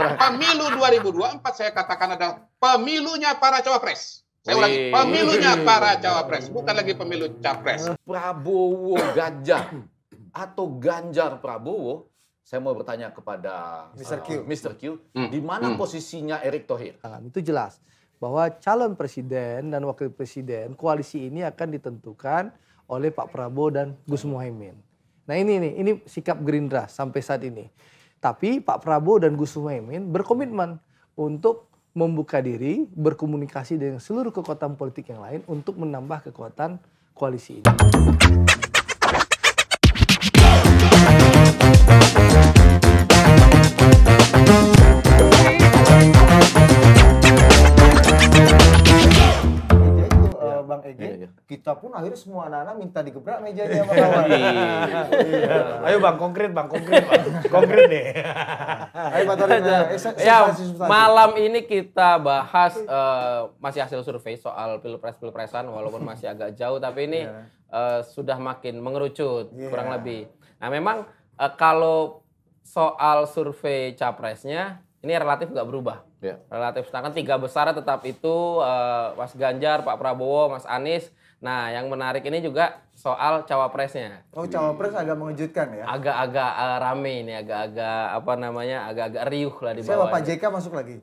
Nah, pemilu 2024 saya katakan adalah pemilunya para cawapres. Saya ulangi, pemilunya para cawapres, bukan lagi pemilu capres. Prabowo Ganjar atau Ganjar Prabowo, saya mau bertanya kepada Mr. Eh, Q, uh, Mr. Q, hmm. di mana hmm. posisinya Erick Thohir? Nah, itu jelas bahwa calon presiden dan wakil presiden koalisi ini akan ditentukan oleh Pak Prabowo dan Gus Muhaimin. Nah ini nih, ini sikap Gerindra sampai saat ini. Tapi Pak Prabowo dan Gus Muhaymin berkomitmen untuk membuka diri, berkomunikasi dengan seluruh kekuatan politik yang lain untuk menambah kekuatan koalisi ini. kita pun akhirnya semua anak-anak minta digebrak mejanya sama iya. kawan. Iya. Ayo bang konkret bang konkret bang konkret deh. Ayo Pak eh, Ya malam ini kita bahas uh, masih hasil survei soal pilpres pilpresan walaupun masih agak jauh tapi ini yeah. Iya. uh, sudah makin mengerucut yeah. kurang lebih. Nah memang uh, kalau soal survei capresnya ini relatif nggak berubah Ya. Relatif sedangkan tiga besar tetap itu uh, Mas Ganjar, Pak Prabowo, Mas Anies. Nah, yang menarik ini juga soal cawapresnya. Oh, cawapres agak mengejutkan ya. Agak-agak uh, rame ini, agak-agak apa namanya? agak-agak riuh lah di bawah. Siapa Pak JK masuk lagi?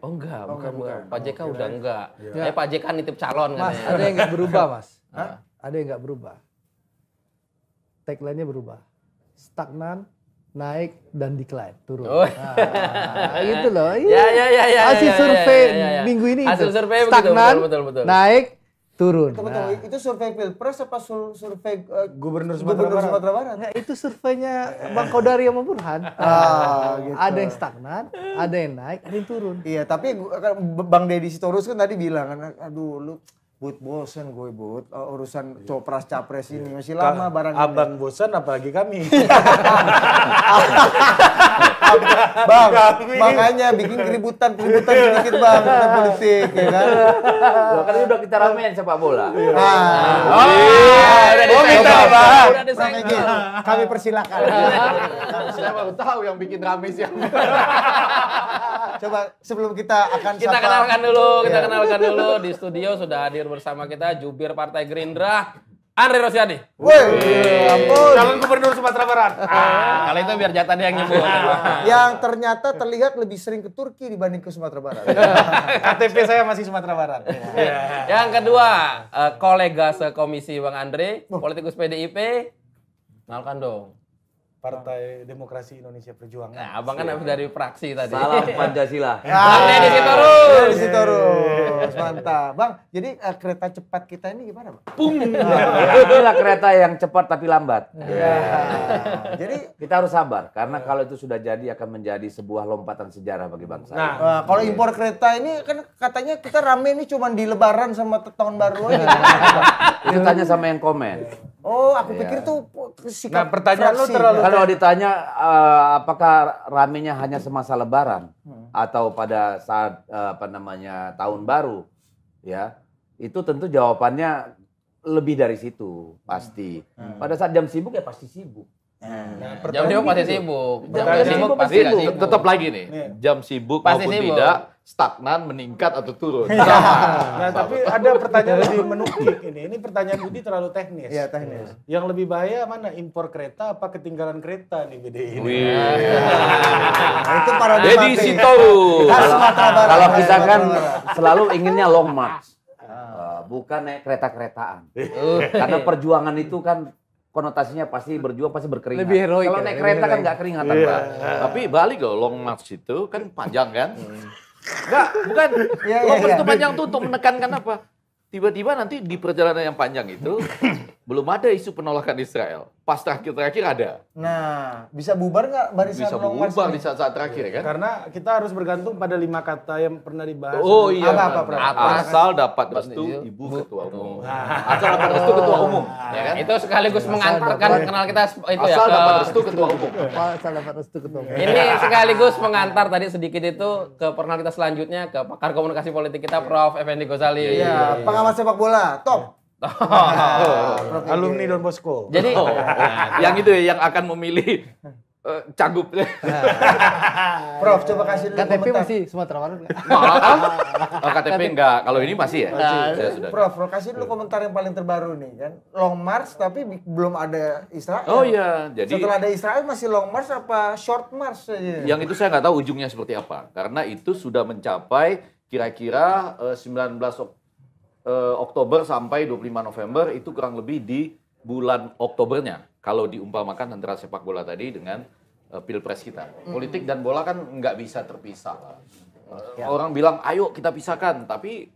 Oh enggak, oh, bukan, bukan. Pak JK oh, udah enggak. Ya. Eh, Pak JK nitip calon kan mas, ya. ada yang enggak berubah, Mas. Hah? Ada yang enggak berubah. Tagline-nya berubah. Stagnan, naik dan decline turun. Oh. Nah, gitu loh. Ya, iya. Ya ya ya ya. Hasil ya, survei ya, ya, ya, minggu ini Hasil itu. survei stagnan, betul, betul, betul. naik turun. Betul, betul. Nah. Itu survei Pilpres apa survei uh, Gubernur Sumatera Barat? Sumatera Barat? Nah, itu surveinya Bang Kodari sama Burhan. Ah, ah, gitu. Ada yang stagnan, ada yang naik, ada yang turun. Iya, tapi kan Bang Deddy Sitorus kan tadi bilang kan aduh lu But bosen gue but uh, urusan yeah. copras capres yeah. ini iya. masih lama barang Abang ini. bosen apalagi kami. bang, kami. makanya bikin keributan keributan sedikit bang tentang politik ya kan. Loh, kan udah kita ramein sepak bola. Yeah. Ah. Oh, iya, oh, iya. oh, iya. oh, iya. oh, Kami persilakan. Saya baru tahu yang bikin rame siapa. Coba sebelum kita akan Kita sapa. kenalkan dulu, kita yeah. kenalkan dulu di studio sudah hadir bersama kita jubir Partai Gerindra Andre Rosyadi, Woi, ampun. Calon gubernur Sumatera Barat. Ah. ah, kalau itu biar jatah dia yang nyebut. Ah. Ah. yang ternyata terlihat lebih sering ke Turki dibanding ke Sumatera Barat. Iya. KTP saya masih Sumatera Barat. Iya. Iya. yang kedua, eh, kolega sekomisi Bang Andre, oh. politikus PDIP, Malkan dong. Partai Demokrasi Indonesia Perjuangan. Nah, abang kan habis dari fraksi tadi. Salam Pancasila. Ya, di situ terus. Ah, di situ terus. Mantap. Bang, jadi uh, kereta cepat kita ini gimana, Bang? Pum. Ya, Itulah kereta yang cepat tapi lambat. Yeah. Ya. jadi kita harus sabar karena kalau itu sudah jadi akan menjadi sebuah lompatan sejarah bagi bangsa. Nah, uh, kalau impor kereta ini kan katanya kita rame ini cuma di lebaran sama tahun baru aja. itu tanya sama yang komen. Iya. Oh, aku iya. pikir tuh sikap Nah, pertanyaan lu terlalu kan? kalau ditanya uh, apakah ramenya hanya semasa lebaran hmm. atau pada saat uh, apa namanya tahun baru ya. Itu tentu jawabannya lebih dari situ pasti. Hmm. Pada saat jam sibuk ya pasti sibuk. Nah, nah, jam sibuk gitu. pasti sibuk. Jam sibuk, sibuk pasti sibuk. sibuk. Tetap lagi nih. Jam sibuk pasti maupun sibuk. tidak stagnan, meningkat atau turun. Iya. nah, nah, tapi ada pertanyaan lebih menukik ini. Ini pertanyaan Budi terlalu teknis. Iya, teknis. Ya. Yang lebih bahaya mana impor kereta apa ketinggalan kereta nih BDI ini? Wih. Nah, itu paradigma. Jadi Sitoru. Kalau kita kan selalu inginnya long march. Ah. Eh, bukan naik kereta-keretaan. Uh. Karena perjuangan itu kan konotasinya pasti berjuang pasti berkeringat. Lebih heroik. Kalau ya, naik kereta kan nggak keringatan, yeah. yeah. Tapi balik loh long march itu kan panjang kan? Enggak, hmm. bukan. Yeah, long iya, march yeah, itu panjang tuh untuk menekankan apa? Tiba-tiba nanti di perjalanan yang panjang itu belum ada isu penolakan Israel. Pas terakhir-terakhir ada. Nah, bisa bubar nggak barisan Bisa bubar di saat-saat terakhir ya kan? Karena kita harus bergantung pada lima kata yang pernah dibahas. Oh iya. Apa, apa, apa, Asal dapat restu iya. Ibu Ketua Umum. Ah. Asal dapat restu Ketua Umum. Ah. Ya kan? Itu sekaligus mengantarkan kenal kita itu ya. Asal dapat restu Ketua Umum. Asal dapat restu Ketua Umum. Ini sekaligus mengantar tadi sedikit itu ke pernah kita selanjutnya ke pakar komunikasi politik kita Prof. Effendi Gozali. Iya, iya. pengamat sepak bola. Top. Oh, alumni Don Bosco. Jadi oh, yang itu ya yang akan memilih uh, eh, cagup. Nah. Prof, coba kasih dulu KTP komentar. masih Sumatera Barat enggak? oh, KTP enggak. Kalau ini masih ya? Masih. ya sudah. Nah. Prof, Prof, kasih dulu komentar yang paling terbaru nih kan. Long March tapi belum ada Israel. Oh iya, jadi Setelah ada Israel masih Long March apa Short March saja? Yang itu saya nggak tahu ujungnya seperti apa. Karena itu sudah mencapai kira-kira uh, 19 Oktober eh, Oktober sampai 25 November itu kurang lebih di bulan Oktobernya kalau diumpamakan antara sepak bola tadi dengan eh, pilpres kita. Politik dan bola kan nggak bisa terpisah. Eh, ya. orang bilang ayo kita pisahkan, tapi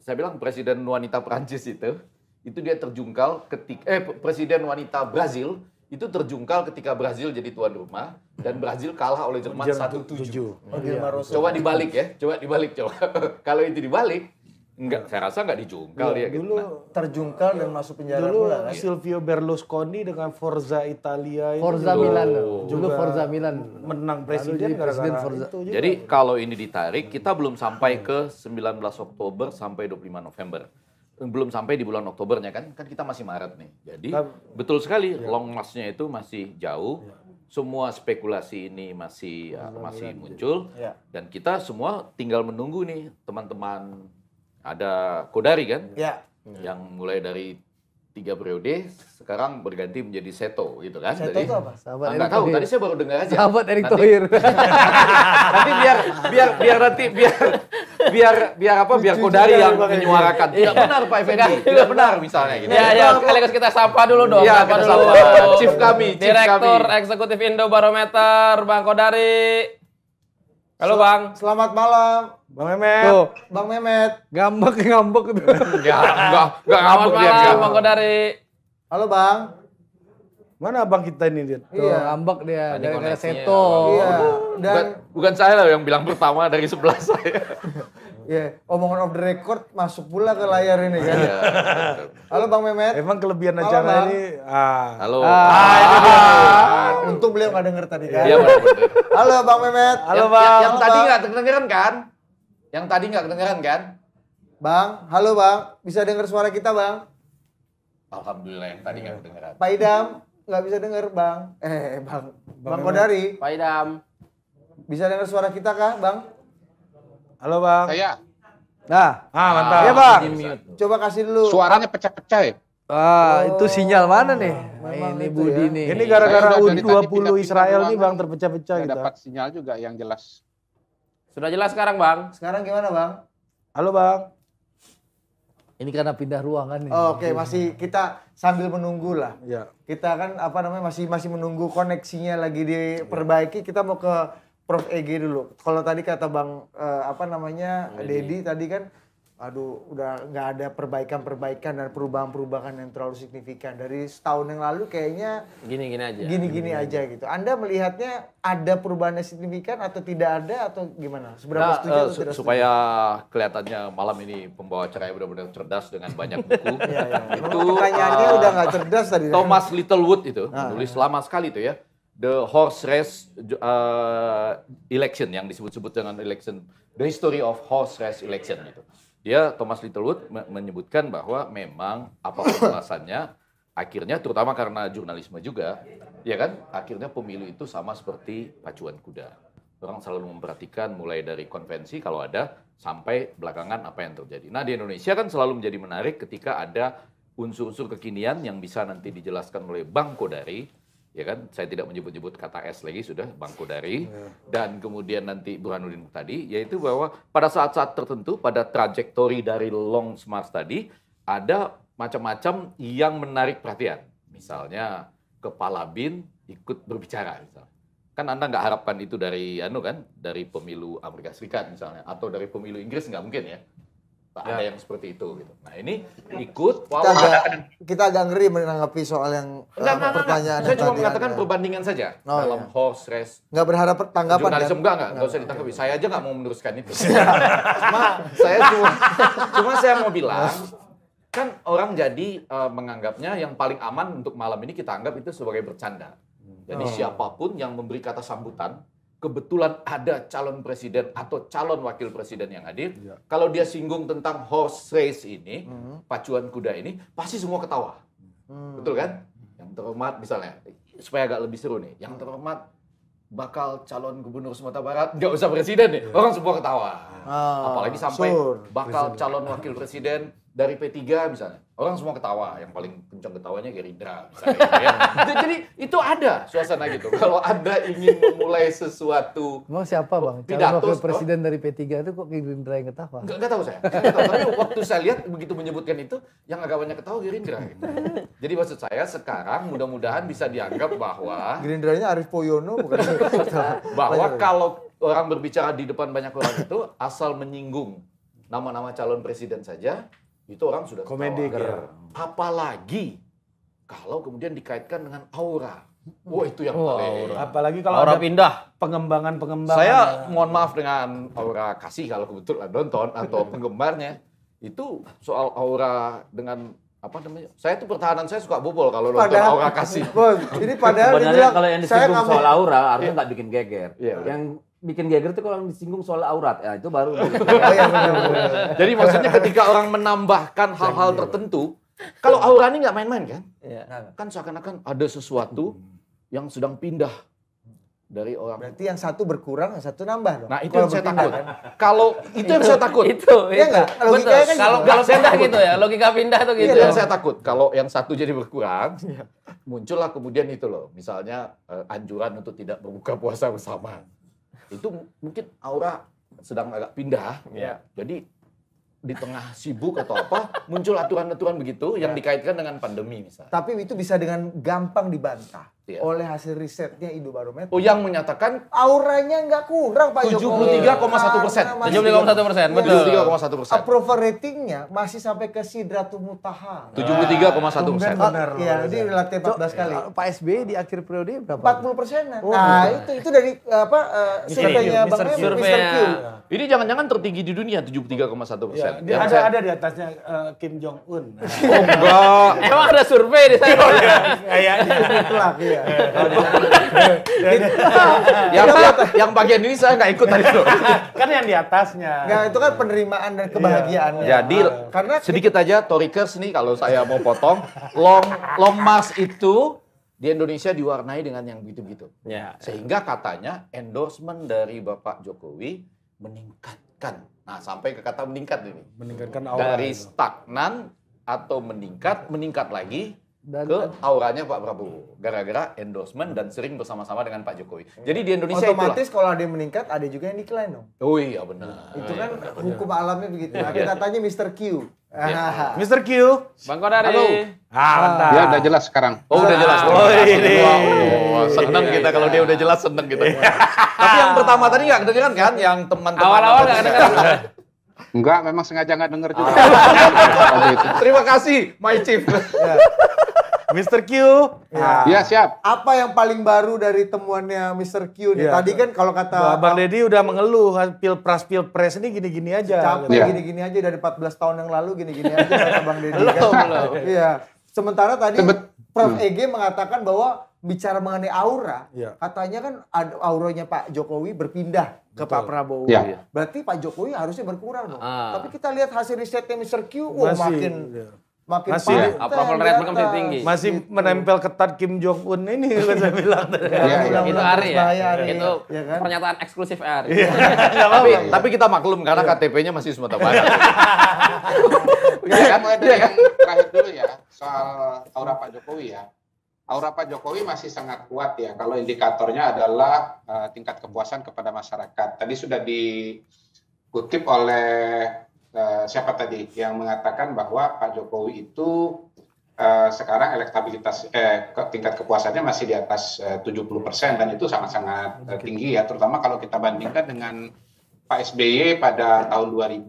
saya bilang presiden wanita Prancis itu itu dia terjungkal ketika eh presiden wanita Brazil itu terjungkal ketika Brazil jadi tuan rumah dan Brazil kalah oleh Jerman 1-7. Oh, iya. Coba dibalik ya, coba dibalik coba. Kalau itu dibalik, Enggak, nah. saya rasa enggak dijungkal ya, dia gitu. Dulu nah. terjungkal dan masuk penjara dulu pula, Dulu Silvio Berlusconi dengan Forza Italia itu Forza juga, Milan juga dulu Forza Milan menang presiden presiden Forza. itu. Juga. Jadi kalau ini ditarik kita belum sampai ke 19 Oktober sampai 25 November. Belum sampai di bulan Oktobernya kan, kan kita masih Maret nih. Jadi Tapi, kan- betul sekali ya. long lastnya itu masih jauh. Ya semua spekulasi ini masih ya, masih muncul ya. dan kita semua tinggal menunggu nih teman-teman ada Kodari kan? Ya. Yang mulai dari tiga periode sekarang berganti menjadi Seto gitu kan? Seto itu apa? Sahabat Erick tahu, tadi saya baru dengar aja. Sahabat Erick Thohir. nanti biar biar biar nanti biar biar biar apa biar Kodari yang menyuarakan. Tidak iya. benar Pak Effendi, tidak benar misalnya gitu. Ya ya, sekaligus kita sapa dulu dong. Ya, kita dulu. Sapa. Chief kami, Chief Direktur Eksekutif Indo Barometer Bang Kodari. Halo Bang. Selamat malam. Bang Memet. Tuh. Bang Memet. Ngambek ngambek gitu. Enggak, enggak, enggak ngambek dia. Selamat Bang Kodari. Halo Bang. Mana Bang kita ini dia? Iya, Tuh, iya. ngambek dia dari Seto. Iya. Dan bukan, bukan saya loh yang bilang pertama dari sebelah saya. Iya, yeah. omongan of the record masuk pula ke layar ini kan. Iya. Halo Bang Memet. Emang kelebihan Halo, acara bang. ini ah. Halo. Ah, ah, ini dia. Ah. Untung beliau nggak denger tadi kan. Iya, Halo Bang Memet. Halo Bang. Yang, yang tadi nggak kedengeran kan? Yang tadi nggak kedengeran kan? Bang, halo Bang. Bisa denger suara kita, Bang? Alhamdulillah yang tadi nggak kedengeran. Pak Idam nggak bisa denger, Bang. Eh, Bang. Bang, bang Kodari. Pak Idam. Bisa dengar suara kita kah, Bang? Halo Bang. Saya. Nah, ah, mantap. Iya Bang. Coba kasih dulu. Suaranya pecah-pecah ya. Ah, oh, itu sinyal mana nih? Ini Budi ya. nih. Ini gara-gara U20 Israel nih Bang terpecah-pecah gitu. Dapat sinyal juga yang jelas. Sudah jelas sekarang Bang? Sekarang gimana Bang? Halo Bang. Ini karena pindah ruangan nih. Oh, Oke, okay. masih kita sambil menunggu lah. Ya. Kita kan apa namanya masih masih menunggu koneksinya lagi diperbaiki. Kita mau ke Prof EG dulu. Kalau tadi kata Bang uh, apa namanya Dedi tadi kan aduh udah nggak ada perbaikan-perbaikan dan perubahan-perubahan yang terlalu signifikan dari setahun yang lalu kayaknya gini-gini aja gini-gini aja gitu Anda melihatnya ada perubahan yang signifikan atau tidak ada atau gimana seberapa nah, setuju uh, su supaya kelihatannya malam ini pembawa cerai benar-benar cerdas dengan banyak buku ya, ya. itu pertanyaannya uh, udah nggak cerdas tadi Thomas Littlewood itu menulis ah. lama sekali itu ya the horse race uh, election yang disebut-sebut dengan election the history of horse race election gitu. Dia Thomas Littlewood menyebutkan bahwa memang apa alasannya akhirnya terutama karena jurnalisme juga, ya kan? Akhirnya pemilu itu sama seperti pacuan kuda. Orang selalu memperhatikan mulai dari konvensi kalau ada sampai belakangan apa yang terjadi. Nah, di Indonesia kan selalu menjadi menarik ketika ada unsur-unsur kekinian yang bisa nanti dijelaskan oleh Bang Kodari ya kan saya tidak menyebut-nyebut kata S lagi sudah bangku dari ya. dan kemudian nanti Burhanuddin tadi yaitu bahwa pada saat-saat tertentu pada trajektori dari long smart tadi ada macam-macam yang menarik perhatian misalnya kepala bin ikut berbicara misalnya kan anda nggak harapkan itu dari anu kan dari pemilu Amerika Serikat misalnya atau dari pemilu Inggris nggak mungkin ya ya. ada yang seperti itu gitu. Nah ini ikut. Wow, kita, agak, kita agak ngeri menanggapi soal yang enggak, uh, enggak, pertanyaan. Enggak. Saya cuma mengatakan ada. perbandingan saja oh, iya. dalam iya. horse race. Nggak berharap tanggapan. Jurnalisme kan? enggak enggak, enggak usah ditanggapi. Saya aja nggak mau meneruskan itu. cuma saya cuma cuma saya mau bilang kan orang jadi uh, menganggapnya yang paling aman untuk malam ini kita anggap itu sebagai bercanda. Jadi oh. siapapun yang memberi kata sambutan kebetulan ada calon presiden atau calon wakil presiden yang hadir, ya. kalau dia singgung tentang horse race ini, hmm. pacuan kuda ini, pasti semua ketawa. Hmm. Betul kan? Yang terhormat misalnya, supaya agak lebih seru nih, yang hmm. terhormat bakal calon gubernur Sumatera Barat nggak usah presiden nih, ya. orang semua ketawa. Ah, Apalagi sampai sure. bakal presiden. calon wakil presiden dari P3 misalnya. Orang semua ketawa, yang paling kencang ketawanya Gerindra misalnya. Gitu ya. Jadi itu ada suasana gitu. Kalau Anda ingin memulai sesuatu mau siapa Bang? Calon wakil presiden dari P3 itu kok Gerindra yang ketawa? Enggak, enggak tahu saya. Enggak tahu. Tapi waktu saya lihat begitu menyebutkan itu, yang agak banyak ketawa Gerindra. Gitu. Jadi maksud saya sekarang mudah-mudahan bisa dianggap bahwa Gerindranya Arif Poyono bukan bahwa kalau orang berbicara di depan banyak orang itu asal menyinggung nama-nama calon presiden saja itu orang sudah komedi ya. apalagi kalau kemudian dikaitkan dengan aura Wah itu yang Oh, aura. Apalagi kalau aura ada pindah. Pengembangan-pengembangan. Saya mohon maaf dengan aura kasih kalau kebetulan nonton atau penggemarnya itu soal aura dengan apa namanya? Saya tuh pertahanan saya suka bobol kalau nonton padahal, aura kasih. ini padahal Sebenarnya dibilang, kalau yang disinggung soal aura artinya nggak bikin geger. Iya, yang bikin geger tuh kalau disinggung soal aurat ya itu baru. Oh, iya, jadi maksudnya ketika orang menambahkan hal-hal tertentu, kalau aura ini nggak main-main kan? Iya. Nah. Kan seakan-akan ada sesuatu yang sedang pindah dari orang. Berarti yang satu berkurang, yang satu nambah dong. Nah itu yang saya takut. Kan? Kalau itu yang saya takut. Itu. Iya nggak? Logikanya kan kalau kalau gitu. pindah gitu ya, logika pindah tuh iya gitu. Itu yang saya takut. Kalau yang satu jadi berkurang, muncullah kemudian itu loh. Misalnya eh, anjuran untuk tidak berbuka puasa bersama itu mungkin aura sedang agak pindah. Ya. ya. Jadi di tengah sibuk atau apa muncul aturan-aturan begitu yang ya. dikaitkan dengan pandemi misalnya. Tapi itu bisa dengan gampang dibantah ya. oleh hasil risetnya Indobarometer. Oh, yang menyatakan auranya nggak kurang Pak 73, Jokowi. 73,1 persen. 73,1 persen, betul. 73,1 persen. Approval ratingnya masih sampai ke Sidratul Mutaha. 73,1 persen. Ah, benar. Iya, jadi relatif 14 kali. Eh, Pak SBY di akhir periode berapa? 40 persen. Oh, nah, iya. itu itu dari eh, apa uh, surveinya Bang Mr. Q. Iya. Ini jangan-jangan tertinggi di dunia 73,1 persen. Iya, ya, dia ada ada di atasnya uh, Kim Jong Un. Oh, enggak. Emang ada survei di sana. Kayaknya. Itulah. Iya. yang, yang bagian ini saya nggak ikut tadi itu kan yang di atasnya. Nggak, itu kan penerimaan dan kebahagiaannya. Iya. Jadi, ah. karena sedikit aja Torikers nih kalau saya mau potong, long long mas itu di Indonesia diwarnai dengan yang begitu-begitu. Ya, Sehingga katanya endorsement dari Bapak Jokowi meningkatkan. Nah, sampai ke kata meningkat ini. Meningkatkan awal. Dari stagnan atau meningkat, meningkat lagi dan ke auranya Pak Prabowo gara-gara endorsement dan sering bersama-sama dengan Pak Jokowi. Jadi di Indonesia otomatis kalau ada yang meningkat ada juga yang decline dong. No? Oh iya benar. Itu kan iya, benar, hukum alamnya begitu. Nah, iya. kita tanya Mr. Q. Iya. Mister Mr. Q. Bang Kodari. Halo. Ah, mantap. Ah, dia udah jelas sekarang. Oh, udah jelas. Oh, oh ini. Wow. seneng kita kalau dia udah jelas seneng kita. Tapi yang pertama tadi nggak kedengeran kan yang teman-teman awal-awal nggak kedengeran. Enggak, memang sengaja nggak denger juga. Ah. Terima kasih, my chief. Ya. Mr. Q. Ya. Nah, iya, ya, siap. Apa yang paling baru dari temuannya Mr. Q nih? Iya. Tadi kan kalau kata Bang Deddy udah mengeluh kan, pilpres pilpres ini gini-gini aja. Capek gini iya. gini-gini aja dari 14 tahun yang lalu gini-gini aja kata Bang Deddy kan. Iya. Sementara tadi Sebet Prof hmm. EG mengatakan bahwa bicara mengenai aura, ya. katanya kan auranya Pak Jokowi berpindah Betul. ke Pak Prabowo. Ya. Berarti Pak Jokowi harusnya berkurang dong. Ah. Tapi kita lihat hasil risetnya Mr. Q, wah wow, makin ya makin masih ya, approval rate mereka masih tinggi. Masih gitu. menempel ketat Kim Jong Un ini kan saya bilang tadi. Ya, ya, ya. Itu Ari ya. Ari. Iya. Itu ya kan? pernyataan eksklusif Ari. Ya. tapi, ya. tapi kita maklum karena ya. KTP-nya masih Sumatera Barat. ya kan? Mulai dari iya kan? yang terakhir dulu ya soal aura Pak Jokowi ya. Aura Pak Jokowi masih sangat kuat ya kalau indikatornya adalah uh, tingkat kepuasan kepada masyarakat. Tadi sudah dikutip oleh Eh, siapa tadi yang mengatakan bahwa Pak Jokowi itu uh, sekarang elektabilitas eh, tingkat kepuasannya masih di atas eh, uh, 70% dan itu sangat-sangat uh, tinggi ya terutama kalau kita bandingkan dengan Pak SBY pada tahun 2013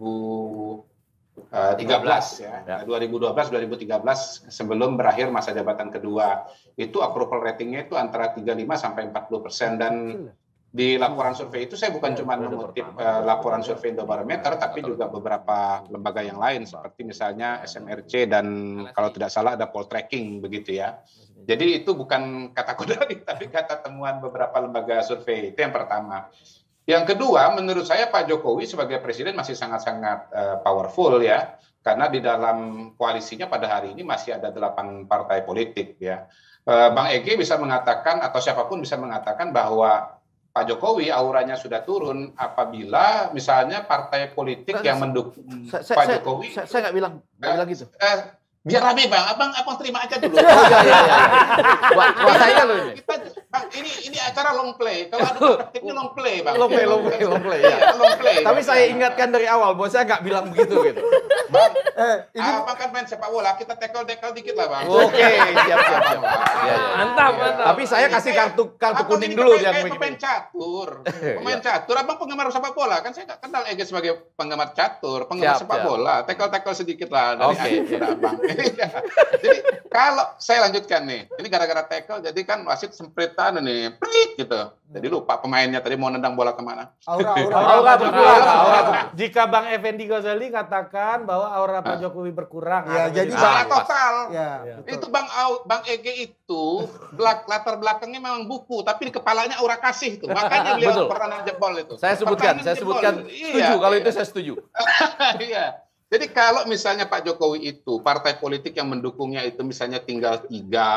ya, ya. 2012 nah, 2013 sebelum berakhir masa jabatan kedua itu approval ratingnya itu antara 35 sampai 40 persen dan di hmm. laporan survei itu saya bukan ya, cuma mengutip uh, laporan survei Indobarometer ya, tapi juga beberapa lembaga yang lain seperti misalnya ya, SMRC dan kalau tidak salah ada poll tracking begitu ya. Jadi itu bukan kata kodari tapi kata temuan beberapa lembaga survei. Itu yang pertama. Yang kedua, menurut saya Pak Jokowi sebagai presiden masih sangat-sangat uh, powerful ya, karena di dalam koalisinya pada hari ini masih ada delapan partai politik ya. Eh, Bang Ege bisa mengatakan atau siapapun bisa mengatakan bahwa Pak Jokowi auranya sudah turun apabila misalnya partai politik gak, yang mendukung saya, Pak saya, Jokowi saya nggak bilang nggak bilang gitu eh, biar rame bang abang abang terima aja dulu oh, ya, ya, ya. buat saya loh ini kita, bang ini ini acara long play kalau ada praktik long play bang long play long play long play, ya. long play tapi bang. saya ingatkan dari awal bos saya nggak bilang begitu gitu bang eh, ah, ini... abang kan main sepak bola kita tackle tackle dikit lah bang oke okay, siap siap, iya, iya, siap. ya, ya. mantap ya. mantap tapi saya kasih kartu kartu abang kuning dulu yang begini pemain catur pemain catur abang penggemar sepak bola kan saya nggak kenal Ege sebagai penggemar catur penggemar sepak bola tackle tackle sedikit lah dari okay. abang Iya. jadi kalau saya lanjutkan nih, ini gara-gara tackle jadi kan wasit sempritan ini, pelit gitu. Jadi hmm. lupa pemainnya tadi mau nendang bola kemana. Aura, aura, aura, aura Aura, aura, aura. Jika Bang Effendi Ghazali katakan bahwa aura Pak ah. Jokowi berkurang. Ya, jadi salah total. Ya, iya. itu Bang Au, Bang EG itu belak, latar belakangnya memang buku, tapi di kepalanya aura kasih itu, Makanya beliau pernah jebol itu. Saya sebutkan, saya sebutkan. Setuju, iya, kalau iya. itu saya setuju. iya. Jadi kalau misalnya Pak Jokowi itu partai politik yang mendukungnya itu misalnya tinggal tiga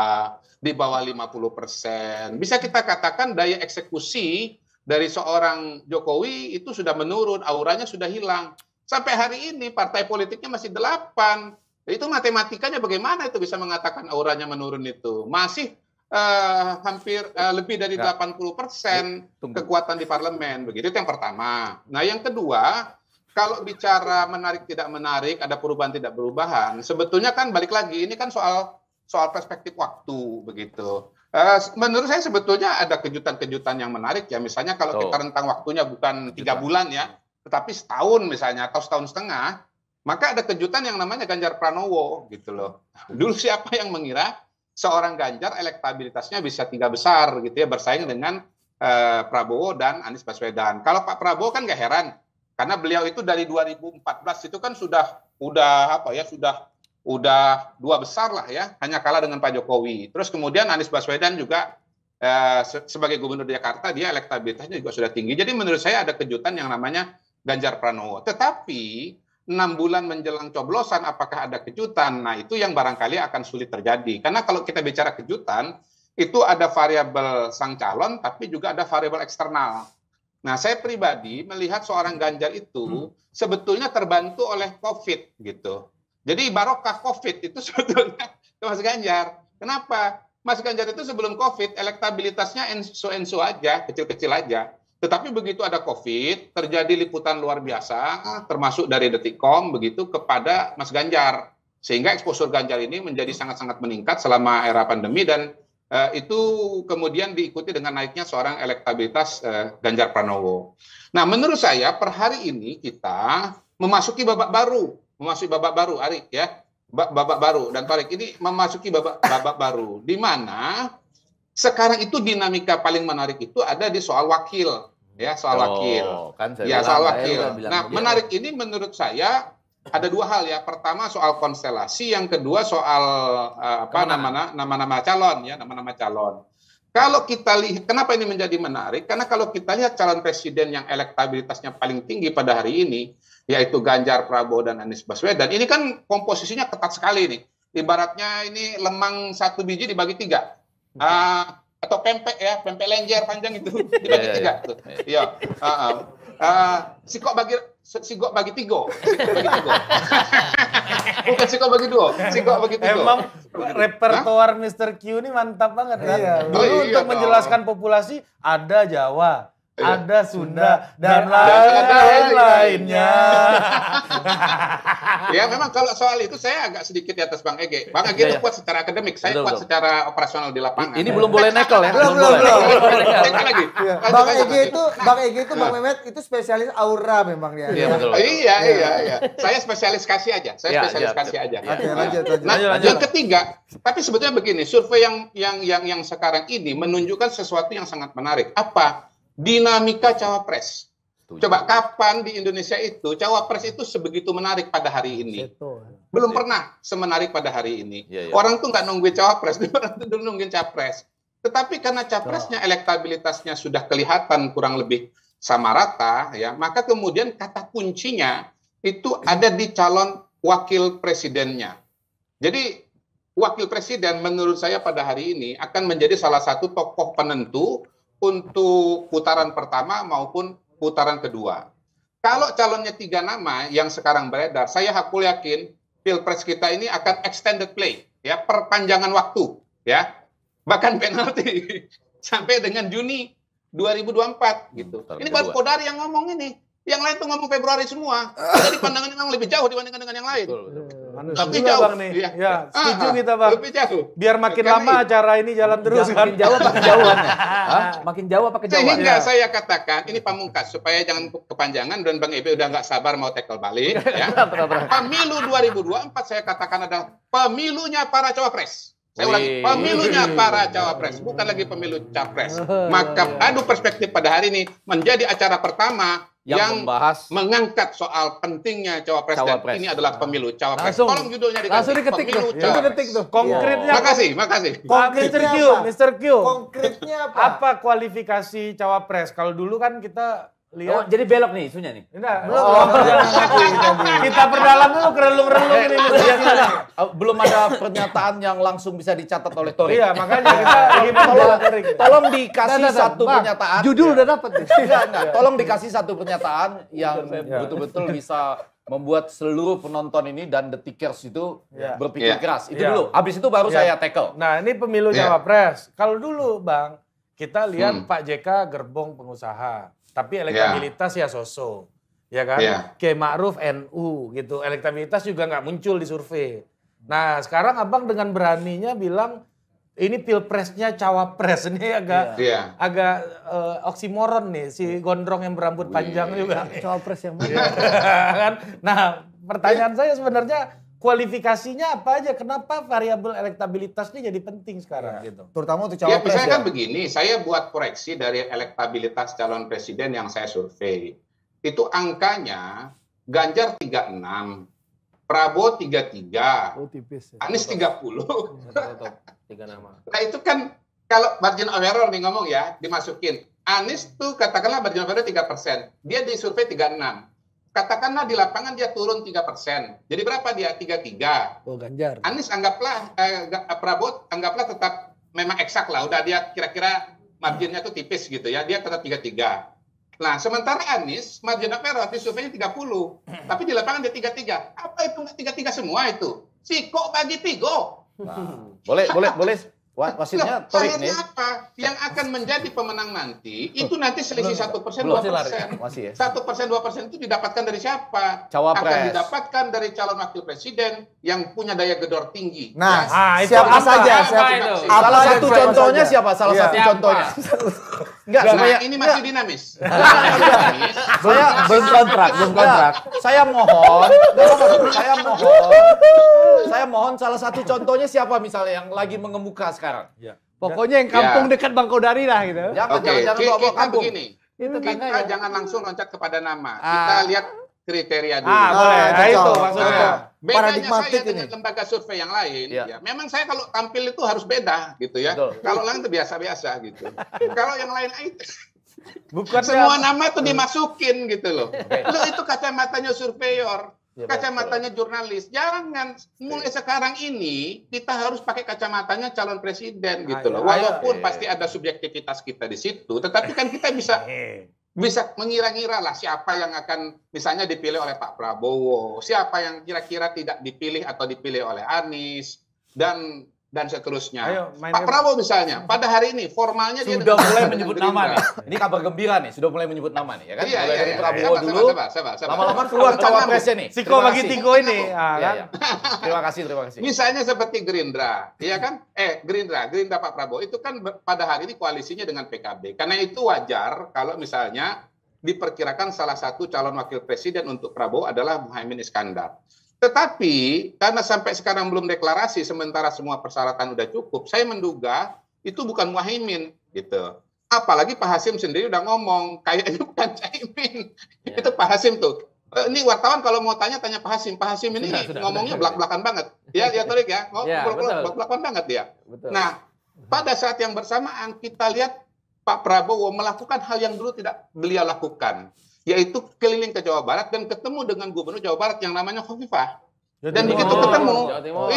di bawah 50 persen, bisa kita katakan daya eksekusi dari seorang Jokowi itu sudah menurun, auranya sudah hilang. Sampai hari ini partai politiknya masih delapan. Itu matematikanya bagaimana itu bisa mengatakan auranya menurun itu? Masih uh, hampir uh, lebih dari delapan 80 persen kekuatan di parlemen. Begitu itu yang pertama. Nah yang kedua, kalau bicara menarik tidak menarik, ada perubahan tidak perubahan, sebetulnya kan balik lagi ini kan soal soal perspektif waktu begitu. Eh, menurut saya sebetulnya ada kejutan-kejutan yang menarik ya. Misalnya kalau kita rentang waktunya bukan tiga bulan ya, tetapi setahun misalnya atau setahun setengah, maka ada kejutan yang namanya Ganjar Pranowo gitu loh. Dulu siapa yang mengira seorang Ganjar elektabilitasnya bisa tiga besar gitu ya bersaing iya. dengan eh, Prabowo dan Anies Baswedan. Kalau Pak Prabowo kan gak heran karena beliau itu dari 2014 itu kan sudah udah apa ya sudah udah dua besar lah ya, hanya kalah dengan Pak Jokowi. Terus kemudian Anies Baswedan juga eh, sebagai gubernur Jakarta dia elektabilitasnya juga sudah tinggi. Jadi menurut saya ada kejutan yang namanya Ganjar Pranowo. Tetapi enam bulan menjelang coblosan apakah ada kejutan? Nah itu yang barangkali akan sulit terjadi. Karena kalau kita bicara kejutan itu ada variabel sang calon tapi juga ada variabel eksternal. Nah, saya pribadi melihat seorang Ganjar itu hmm. sebetulnya terbantu oleh COVID gitu. Jadi barokah COVID itu sebetulnya Mas Ganjar. Kenapa? Mas Ganjar itu sebelum COVID elektabilitasnya enso-enso aja, kecil-kecil aja. Tetapi begitu ada COVID, terjadi liputan luar biasa, termasuk dari detikom begitu kepada Mas Ganjar. Sehingga eksposur Ganjar ini menjadi sangat-sangat meningkat selama era pandemi dan Eh, itu kemudian diikuti dengan naiknya seorang elektabilitas eh, Ganjar Pranowo. Nah, menurut saya per hari ini kita memasuki babak baru, memasuki babak baru, Arik ya, babak baru dan Tarik ini memasuki babak babak baru, di mana sekarang itu dinamika paling menarik itu ada di soal wakil, ya soal oh, wakil, kan saya ya soal wakil. Nah, menarik ini menurut saya ada dua hal ya. Pertama soal konstelasi, yang kedua soal eh, apa nama nama-nama calon ya, nama-nama calon. Kalau kita lihat, kenapa ini menjadi menarik? Karena kalau kita lihat calon presiden yang elektabilitasnya paling tinggi pada hari ini, yaitu Ganjar Prabowo dan Anies Baswedan, ini kan komposisinya ketat sekali nih. Ibaratnya ini lemang satu biji dibagi tiga. Uh, atau pempek ya, pempek lenjer panjang itu dibagi ya, tiga. Ya. Iya. Uh, si kok bagi sigok bagi tiga. bagi tiga. Bukan sigok bagi dua, sigok bagi tiga. Emang repertoar Mr. Q ini mantap banget kan? Iya. Dulu iya, untuk iya, menjelaskan iya. populasi ada Jawa, ada Sunda dan, lain-lainnya. ya memang kalau soal itu saya agak sedikit di atas Bang Ege. Bang Ege itu kuat secara akademik, saya kuat secara operasional di lapangan. Ini belum boleh nekel ya? Belum, belum, belum. lagi. Bang Ege itu, Bang Ege itu, Bang Mehmet itu spesialis aura memang ya. Iya, betul. Iya, iya, iya. Saya spesialis kasih aja. Saya spesialis kasih aja. Oke, lanjut, Yang ketiga, tapi sebetulnya begini, survei yang yang yang yang sekarang ini menunjukkan sesuatu yang sangat menarik. Apa? dinamika cawapres. Coba kapan di Indonesia itu cawapres itu sebegitu menarik pada hari ini? Betul. Belum Betul. Iya. pernah semenarik pada hari ini. Ya, ya. Orang tuh nggak nungguin cawapres, orang tuh nungguin capres. Tetapi karena capresnya elektabilitasnya sudah kelihatan kurang lebih sama rata, ya maka kemudian kata kuncinya itu ada di calon wakil presidennya. Jadi wakil presiden menurut saya pada hari ini akan menjadi salah satu tokoh penentu untuk putaran pertama maupun putaran kedua. Kalau calonnya tiga nama yang sekarang beredar, saya hakul yakin pilpres kita ini akan extended play, ya perpanjangan waktu, ya bahkan penalti sampai dengan Juni 2024 hmm, gitu. Hmm, ini baru Kodari yang ngomong ini, yang lain tuh ngomong Februari semua. Ah. Jadi pandangan yang lebih jauh dibandingkan dengan yang lain. Betul, betul. Manusia tapi jauh. Bang nih. Iya. Ya, ya setuju ah, kita Bang. Lebih jauh. Biar makin Karena lama itu. acara ini jalan terus. Makin jauh apa kejauhan Hah? Makin jauh apa kejauhan? Sehingga ya. saya katakan ini pamungkas supaya jangan kepanjangan dan Bang Ebe udah nggak sabar mau tackle balik. ya. Pemilu 2024 saya katakan adalah pemilunya para cawapres. Saya ulangi, pemilunya para cawapres, bukan lagi pemilu capres. Maka adu perspektif pada hari ini menjadi acara pertama yang, yang membahas mengangkat soal pentingnya cawapres, cawapres. ini adalah pemilu cawapres. Langsung, Tolong judulnya dikasih. Langsung diketik pemilu, tuh. Cawapres. Diketik tuh. Konkretnya. Oh. Makasih, makasih. Konkretnya Mr. Q, Mr. Q. Konkretnya apa? Apa kualifikasi cawapres? Kalau dulu kan kita lihat. Oh, jadi belok nih isunya nih. Enggak. Belum. Oh, kita perdalam dulu kerelung-relung ini. Iya, iya, iya. Belum ada pernyataan yang langsung bisa dicatat oleh Torik. Iya, makanya kita lagi tolong, tolong dikasih nah, nah, nah, satu bang, pernyataan. Judul udah dapat. nih. Ya, Tolong dikasih satu pernyataan yang betul-betul bisa membuat seluruh penonton ini dan the tickers itu yeah. berpikir yeah. keras. Itu yeah. dulu. Habis itu baru yeah. saya tackle. Nah, ini pemilu yeah. cawapres. Kalau dulu, Bang, kita lihat hmm. Pak JK gerbong pengusaha. Tapi ya. elektabilitas yeah. ya sosok. Ya kan? Yeah. Kiai Ma'ruf NU gitu. Elektabilitas juga nggak muncul di survei. Nah sekarang abang dengan beraninya bilang ini pilpresnya cawapres ini agak yeah. Iya. agak uh, oksimoron nih si iya. gondrong yang berambut panjang Wee. Iya. juga. Cawapres yang kan? Nah pertanyaan saya sebenarnya kualifikasinya apa aja? Kenapa variabel elektabilitas ini jadi penting sekarang ya. gitu? Terutama untuk calon Ya, misalnya ya. kan begini, saya buat koreksi dari elektabilitas calon presiden yang saya survei. Itu angkanya Ganjar 36, Prabowo 33, oh, tipis, ya. Anies 30. Iya, iya, tiga nama. nah itu kan kalau margin of error nih ngomong ya, dimasukin. Anies tuh katakanlah margin of error 3%, dia disurvei 36 katakanlah di lapangan dia turun tiga persen. Jadi berapa dia? Tiga tiga. Oh Ganjar. Anies anggaplah eh, Prabowo anggaplah tetap memang eksak lah. Udah dia kira-kira marginnya tuh tipis gitu ya. Dia tetap tiga tiga. Nah sementara Anies margin of error di surveinya 30. Tapi di lapangan dia tiga tiga. Apa itu tiga tiga semua itu? Siko bagi tigo. Nah, boleh boleh boleh Wasitnya Loh, Torik nih. apa? Yang akan menjadi pemenang nanti itu nanti selisih satu persen dua persen. Ya. Satu persen dua persen itu didapatkan dari siapa? Cawapres. Akan didapatkan dari calon wakil presiden yang punya daya gedor tinggi. Nah, ya. ah, siapa saja? Siapa, Salah iya. satu contohnya siapa? Salah satu contohnya. Enggak, nah, saya, ini masih dinamis. saya belum kontrak, belum kontrak. Saya mohon, saya mohon, saya mohon salah satu contohnya siapa misalnya yang lagi mengemuka sekarang. Ya. Pokoknya yang ya. kampung ya. dekat Bangkodari lah gitu. Jangan, ya, okay. jangan, jangan bawa kampung. Begini, kita, kita ya. jangan langsung loncat kepada nama. Ah. Kita lihat kriteria ah, dulu. Ah, boleh. Nah, itu maksudnya. Ah. Bedanya saya dengan lembaga survei yang lain, ya. ya. Memang saya kalau tampil itu harus beda gitu ya. Betul. Kalau lain itu biasa-biasa gitu. kalau yang lain itu Bukan semua ya. nama tuh dimasukin gitu loh. Lo itu kacamatanya surveyor, ya, kacamatanya jurnalis. Jangan mulai sekarang ini kita harus pakai kacamatanya calon presiden gitu ayo, loh. Walaupun ayo, ayo. pasti ada subjektivitas kita di situ, tetapi kan kita bisa Hmm. bisa mengira-ngira lah siapa yang akan misalnya dipilih oleh Pak Prabowo, siapa yang kira-kira tidak dipilih atau dipilih oleh Anies, dan dan seterusnya. Ayo, main Pak Prabowo misalnya, pada hari ini formalnya sudah dia mulai menyebut nama nih. Ini kabar gembira nih, sudah mulai menyebut nama nih, ya kan? Iya, mulai iya, dari iya, Prabowo iya. dulu. Lama-lama keluar cawapresnya nih. Siko bagi Tiko ini, iya, ah, iya. kan? Terima kasih, terima kasih. Misalnya seperti Gerindra, ya kan? Eh, Gerindra, Gerindra Pak Prabowo itu kan pada hari ini koalisinya dengan PKB. Karena itu wajar kalau misalnya diperkirakan salah satu calon wakil presiden untuk Prabowo adalah Muhaimin Iskandar. Tetapi karena sampai sekarang belum deklarasi sementara semua persyaratan sudah cukup, saya menduga itu bukan Muhaimin gitu. Apalagi Pak Hasim sendiri udah ngomong kayaknya bukan Caimin. Ya. itu Pak Hasim tuh. Eh, ini wartawan kalau mau tanya tanya Pak Hasim. Pak Hasim ini sudah, ngomongnya belak-belakan banget. Ya, ya Torik ya. Oh, ya, belak-belakan banget dia. Betul. Nah, pada saat yang bersamaan kita lihat Pak Prabowo melakukan hal yang dulu tidak beliau lakukan yaitu keliling ke Jawa Barat dan ketemu dengan gubernur Jawa Barat yang namanya Khofifah. Dan begitu ketemu, Jawa Timur.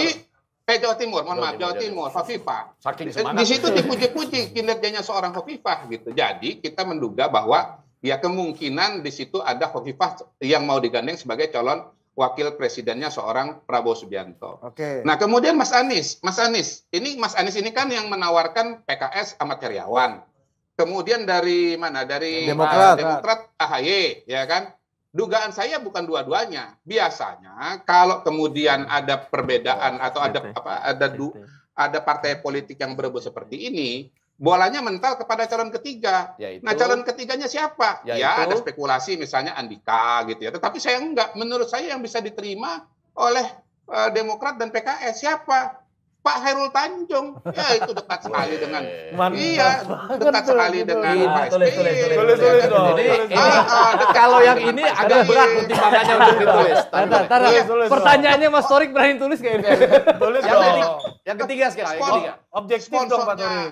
eh Jawa Timur, mohon maaf, Jawa Timur, Khofifah. Eh, di situ dipuji-puji kinerjanya seorang Khofifah gitu. Jadi kita menduga bahwa ya kemungkinan di situ ada Khofifah yang mau digandeng sebagai calon wakil presidennya seorang Prabowo Subianto. Oke. Nah, kemudian Mas Anies, Mas Anies, ini Mas Anies ini kan yang menawarkan PKS Ahmad Heriawan Kemudian dari mana? Dari ah, Demokrat, uh, Demokrat AHY, ya kan? Dugaan saya bukan dua-duanya. Biasanya kalau kemudian ada perbedaan atau ada apa ada du, ada partai politik yang berebut seperti ini, bolanya mental kepada calon ketiga. Yaitu, nah, calon ketiganya siapa? Yaitu, ya, ya ada spekulasi misalnya Andika gitu ya. Tetapi saya enggak menurut saya yang bisa diterima oleh uh, Demokrat dan PKS siapa? Pak Hairul Tanjung. Ya itu dekat sekali dengan Mantap Iya, dekat sekali dengan Pak SBY. Kalau yang ini agak iya. berat pertimbangannya untuk ditulis. Iya, Pertanyaannya Mas Torik berani tulis kayak ini. Tulis dong. Yang ketiga sekali. Objektif dong Pak Torik.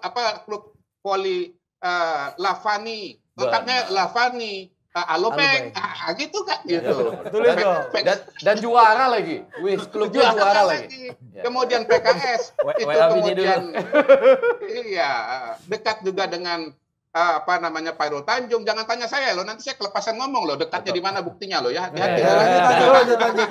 apa klub voli eh, Lavani, lengkapnya Lavani Ah, ah, Alopeng, ah, ah, gitu kan iya, gitu. Tulis dong. Dan, dan juara lagi. Wih, klubnya juara, lagi. Iya. Kemudian PKS itu kemudian iya, dekat juga dengan apa namanya Pairul Tanjung. Jangan tanya saya loh, nanti saya kelepasan ngomong loh. Dekatnya di mana buktinya loh ya. Hati-hati.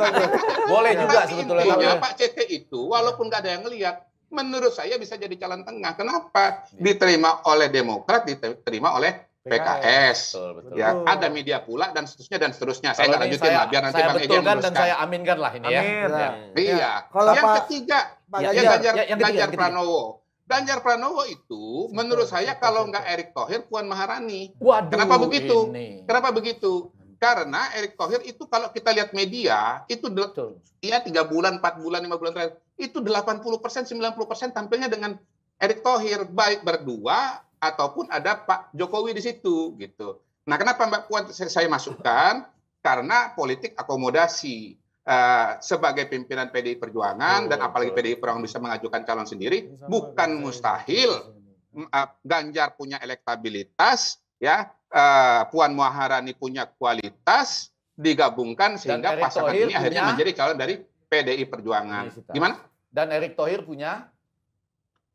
Boleh juga sebetulnya. Pak CT itu walaupun nggak ada yang lihat, menurut saya bisa jadi jalan tengah. Kenapa? Iya. Diterima oleh Demokrat, diterima oleh PKS, betul, betul. ya ada media pula dan seterusnya dan seterusnya. saya nggak lanjutin lah biar nanti bang Ejen kan, dan saya aminkan lah ini Amin. ya. Amin. Iya. iya. Ya. Kalau yang Pak, ketiga, Pak ya, ya Ganjar, ya, yang ketiga, Ganjar Pranowo. Ganjar Pranowo itu, menurut saya kalau nggak Erick Thohir, Puan Maharani. Waduh, Kenapa begitu? Ini. Kenapa begitu? Karena Erick Thohir itu kalau kita lihat media itu dia tiga bulan, empat bulan, lima bulan terakhir itu 80 persen, 90 persen tampilnya dengan Erick Thohir baik berdua ataupun ada Pak Jokowi di situ gitu. Nah, kenapa Mbak Puan saya masukkan? Karena politik akomodasi. Uh, sebagai pimpinan PDI Perjuangan oh, dan apalagi PDI Perjuangan bisa mengajukan calon sendiri, bukan mustahil uh, Ganjar punya elektabilitas, ya uh, Puan Maharani punya kualitas digabungkan sehingga pasangan ini punya... akhirnya menjadi calon dari PDI Perjuangan. Iya Gimana? Dan Erick Thohir punya?